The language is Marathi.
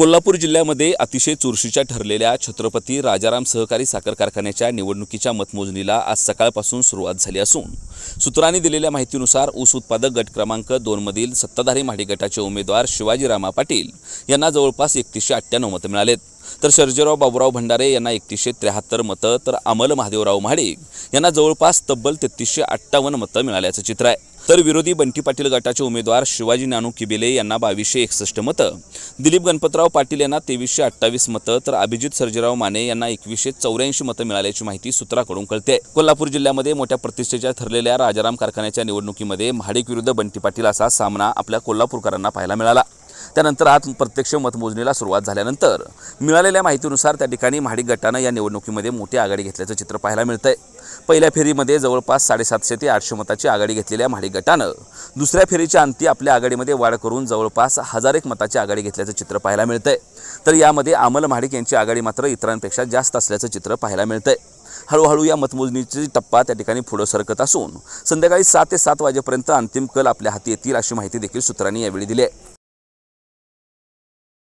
कोल्हापूर जिल्ह्यामध्ये अतिशय चुरशीच्या ठरलेल्या छत्रपती राजाराम सहकारी साखर कारखान्याच्या निवडणुकीच्या मतमोजणीला आज सकाळपासून सुरुवात झाली असून सूत्रांनी दिलेल्या माहितीनुसार ऊस उत्पादक गट क्रमांक दोनमधील सत्ताधारी महाडी गटाचे उमेदवार शिवाजी रामा पाटील यांना जवळपास एकतीसशे अठ्ठ्याण्णव मतं मिळालेत तर सर्जीराव बाबूराव भंडारे यांना एकतीसशे त्र्याहत्तर मतं तर अमल महादेवराव महाडिक यांना जवळपास तब्बल तेतीसशे अठ्ठावन्न मतं मिळाल्याचं चित्र आहे तर विरोधी बंटी पाटील गटाचे उमेदवार शिवाजी नानू किबिले यांना बावीसशे एकसष्ट मतं दिलीप गणपतराव पाटील यांना तेवीसशे अठ्ठावीस मतं तर अभिजित सर्जेराव माने यांना एकवीसशे चौऱ्याऐंशी मतं मिळाल्याची माहिती सूत्राकडून कळते कोल्हापूर जिल्ह्यामध्ये मोठ्या प्रतिष्ठेच्या ठरलेल्या झालेल्या राजाराम कारखान्याच्या निवडणुकीमध्ये महाडिक विरुद्ध बंटी पाटील असा सामना आपल्या कोल्हापूरकरांना पाहायला मिळाला त्यानंतर आज प्रत्यक्ष मतमोजणीला सुरुवात झाल्यानंतर मिळालेल्या माहितीनुसार त्या ठिकाणी महाडिक गटानं या निवडणुकीमध्ये मोठी आघाडी घेतल्याचं चित्र पाहायला मिळतंय पहिल्या फेरीमध्ये जवळपास साडेसातशे ते आठशे मताची आघाडी घेतलेल्या महाडिक गटानं दुसऱ्या फेरीच्या अंती आपल्या आघाडीमध्ये वाढ करून जवळपास हजार एक मताची आघाडी घेतल्याचं चित्र पाहायला मिळतंय तर यामध्ये अमल महाडिक यांची आघाडी मात्र इतरांपेक्षा जास्त असल्याचं चित्र पाहायला मिळतंय हळूहळू या मतमोजणीची टप्पा त्या ठिकाणी पुढं सरकत असून संध्याकाळी सात ते सात वाजेपर्यंत अंतिम कल आपल्या हाती येतील अशी माहिती देखील सूत्रांनी यावेळी दिली आहे